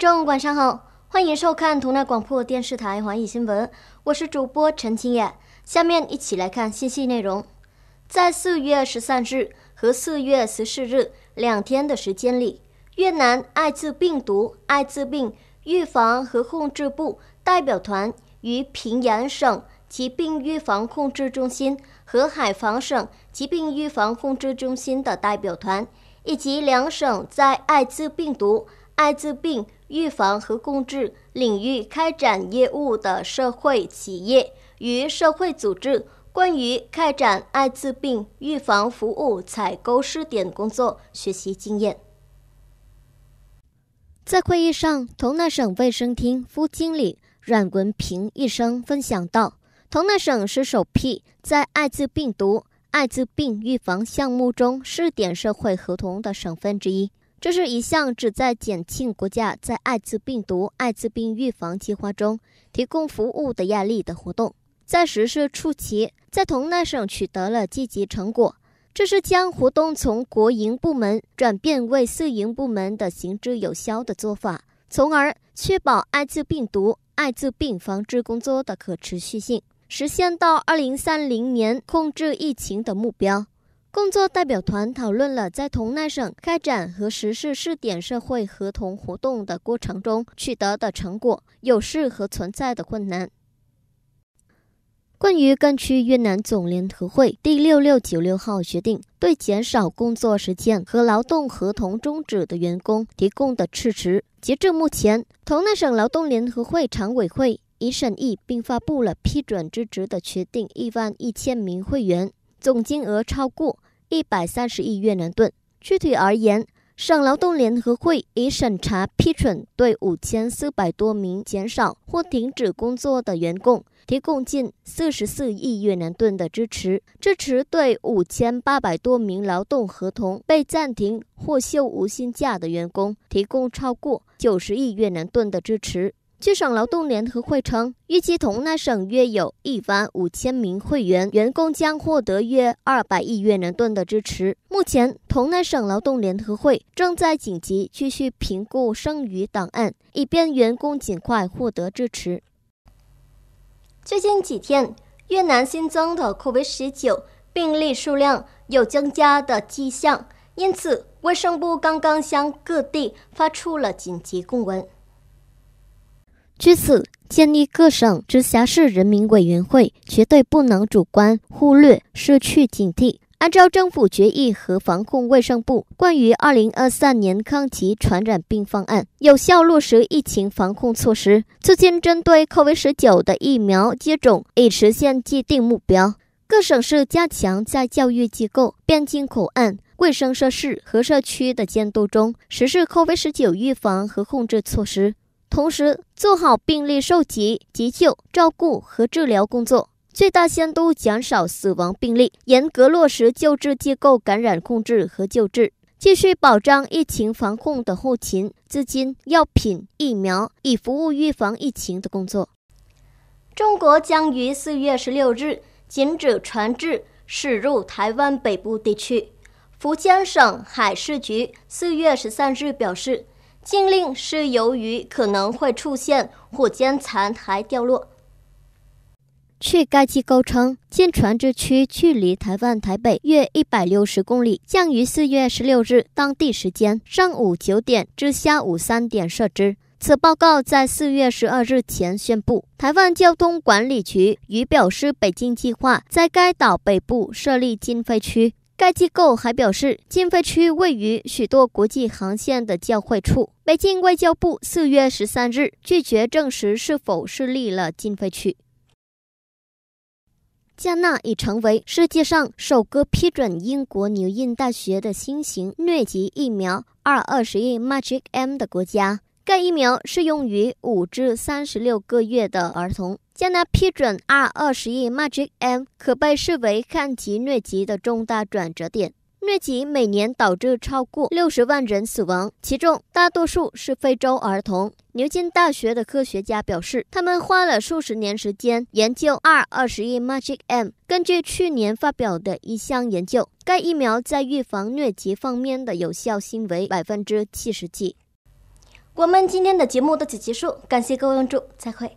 中午、晚上好，欢迎收看同奈广播电视台华语新闻，我是主播陈青雅。下面一起来看信息内容。在四月十三日和四月十四日两天的时间里，越南艾滋病毒、艾滋病预防和控制部代表团与平阳省疾病预防控制中心和海防省疾病预防控制中心的代表团，以及两省在艾滋病毒。艾滋病预防和控制领域开展业务的社会企业与社会组织关于开展艾滋病预防服务采购试点工作学习经验。在会议上，同那省卫生厅副经理阮文平医生分享到，同那省是首批在艾滋病毒艾滋病预防项目中试点社会合同的省份之一。这是一项旨在减轻国家在艾滋病毒、艾滋病预防计划中提供服务的压力的活动。在实施初期，在同奈省取得了积极成果。这是将活动从国营部门转变为私营部门的行之有效的做法，从而确保艾滋病毒、艾滋病防治工作的可持续性，实现到2030年控制疫情的目标。工作代表团讨论了在同奈省开展和实施试点社会合同活动的过程中取得的成果、有势和存在的困难。关于根据越南总联合会第六六九六号决定对减少工作时间和劳动合同终止的员工提供的支持，截至目前，同奈省劳动联合会常委会已审议并发布了批准支持的决定，一万一千名会员。总金额超过一百三十亿越南盾。具体而言，省劳动联合会已审查批准对五千四百多名减少或停止工作的员工提供近四十四亿越南盾的支持；支持对五千八百多名劳动合同被暂停或休无薪假的员工提供超过九十亿越南盾的支持。据省劳动联合会称，预计同奈省约有一万五千名会员员工将获得约二百亿越南盾的支持。目前，同奈省劳动联合会正在紧急继续评估剩余档案，以便员工尽快获得支持。最近几天，越南新增的 COVID-19 病例数量有增加的迹象，因此卫生部刚刚向各地发出了紧急公文。据此，建立各省直辖市人民委员会绝对不能主观忽略、失去警惕。按照政府决议和防控卫生部关于二零二三年抗击传染病方案，有效落实疫情防控措施，促进针对 COVID 十九的疫苗接种，以实现既定目标。各省市加强在教育机构、边境口岸、卫生设施和社区的监督中，实施 COVID 十九预防和控制措施。同时做好病例收集、急救、照顾和治疗工作，最大限度减少死亡病例。严格落实救治机构感染控制和救治，继续保障疫情防控的后勤、资金、药品、疫苗，以服务预防疫情的工作。中国将于四月十六日禁止船只驶入台湾北部地区。福建省海事局四月十三日表示。禁令是由于可能会出现火箭残骸掉落。据该机构称，舰船之区距离台湾台北约一百六十公里，将于四月十六日当地时间上午九点至下午三点设置。此报告在四月十二日前宣布。台湾交通管理局已表示，北京计划在该岛北部设立禁飞区。该机构还表示，禁飞区位于许多国际航线的交汇处。北京外交部四月十三日拒绝证实是否设立了禁飞区。加纳已成为世界上首个批准英国牛津大学的新型疟疾疫苗 R 二十一 Magic M 的国家。该疫苗适用于五至三十六个月的儿童。加拿批准 r 2十亿 magic m 可被视为抗击疟疾的重大转折点。疟疾每年导致超过六十万人死亡，其中大多数是非洲儿童。牛津大学的科学家表示，他们花了数十年时间研究 r 2十亿 magic m。根据去年发表的一项研究，该疫苗在预防疟疾方面的有效性为百分之七十七。我们今天的节目到此结束，感谢各位关注，再会。